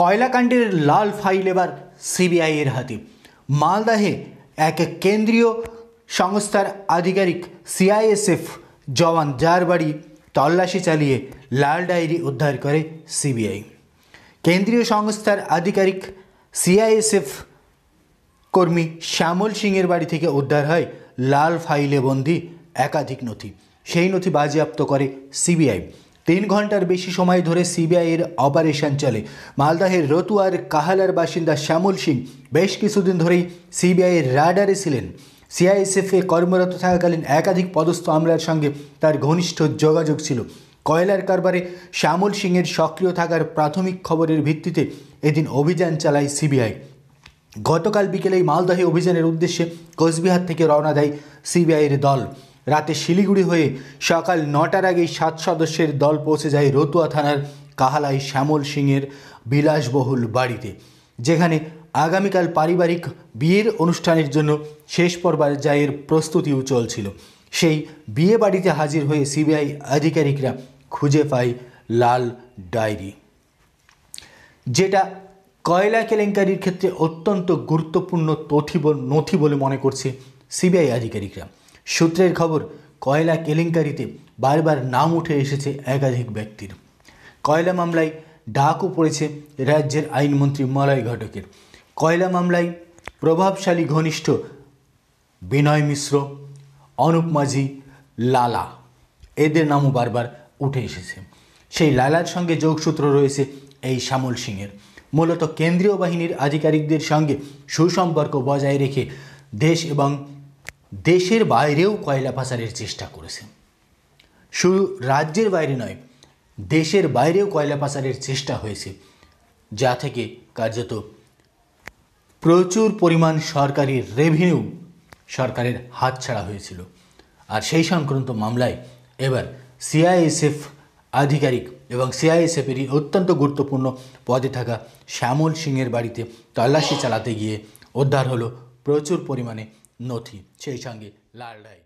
কয়লাকাণ্ডের লাল file এবার সিবিআইয়ের হাতে মালদাহে এক কেন্দ্রীয় সংস্থার আধিকারিক সিআইএসএফ জওয়ান যার বাড়ি তল্লাশি চালিয়ে লাল ডায়েরি উদ্ধার করে সিবিআই কেন্দ্রীয় সংস্থার আধিকারিক সিআইএসএফ কর্মী শ্যামল সিংয়ের বাড়ি থেকে উদ্ধার হয় লাল ফাইলে বন্দি একাধিক নথি সেই নথি বাজেয়াপ্ত করে সিবিআই তিন ঘন্টার বেশি সময় ধরে সিবিআইয়ের অপারেশন চলে মালদাহের রতুয়ার কাহালার বাসিন্দা শ্যামল সিং বেশ কিছুদিন ধরেই সিবিআইয়ের রাডারে ছিলেন সিআইএসএফে কর্মরত থাকাকালীন একাধিক পদস্থ আমলার সঙ্গে তার ঘনিষ্ঠ যোগাযোগ ছিল কয়লার কারবারে শ্যামল সিংয়ের সক্রিয় থাকার প্রাথমিক খবরের ভিত্তিতে এদিন অভিযান চালায় সিবিআই গতকাল বিকেলেই মালদহে অভিযানের উদ্দেশ্যে কোচবিহার থেকে রওনা দেয় সিবিআইয়ের দল রাতে শিলিগুড়ি হয়ে সকাল নটার আগেই সাত সদস্যের দল পৌঁছে যায় রতুয়া থানার কাহালাই শ্যামল সিংয়ের বিলাসবহুল বাড়িতে যেখানে আগামীকাল পারিবারিক বিয়ের অনুষ্ঠানের জন্য শেষ পর্যায়ের প্রস্তুতিও চলছিল সেই বিয়ে বাড়িতে হাজির হয়ে সিবিআই আধিকারিকরা খুঁজে পায় লাল ডায়েরি যেটা কয়লা কেলেঙ্কারির ক্ষেত্রে অত্যন্ত গুরুত্বপূর্ণ নথি বলে মনে করছে সিবিআই আধিকারিকরা সূত্রের খবর কয়লা কেলেঙ্কারিতে বারবার নাম উঠে এসেছে একাধিক ব্যক্তির কয়লা মামলায় ডাকও পড়েছে রাজ্যের আইনমন্ত্রী মলয় ঘটকের কয়লা মামলায় প্রভাবশালী ঘনিষ্ঠ বিনয় মিশ্র অনুপ মাঝি লালা এদের নামও বারবার উঠে এসেছে সেই লালার সঙ্গে যোগসূত্র রয়েছে এই শ্যামল সিংয়ের মূলত কেন্দ্রীয় বাহিনীর আধিকারিকদের সঙ্গে সুসম্পর্ক বজায় রেখে দেশ এবং দেশের বাইরেও কয়লা পাচারের চেষ্টা করেছে শুধু রাজ্যের বাইরে নয় দেশের বাইরেও কয়লা পাচারের চেষ্টা হয়েছে যা থেকে কার্যত প্রচুর পরিমাণ সরকারি রেভিনিউ সরকারের হাত ছাড়া হয়েছিল আর সেই সংক্রান্ত মামলায় এবার সিআইএসএফ আধিকারিক এবং সিআইএসএফেরই অত্যন্ত গুরুত্বপূর্ণ পদে থাকা শ্যামল সিংয়ের বাড়িতে তল্লাশি চালাতে গিয়ে উদ্ধার হলো প্রচুর পরিমাণে નહોતી છેછાંગી લાલડાઈ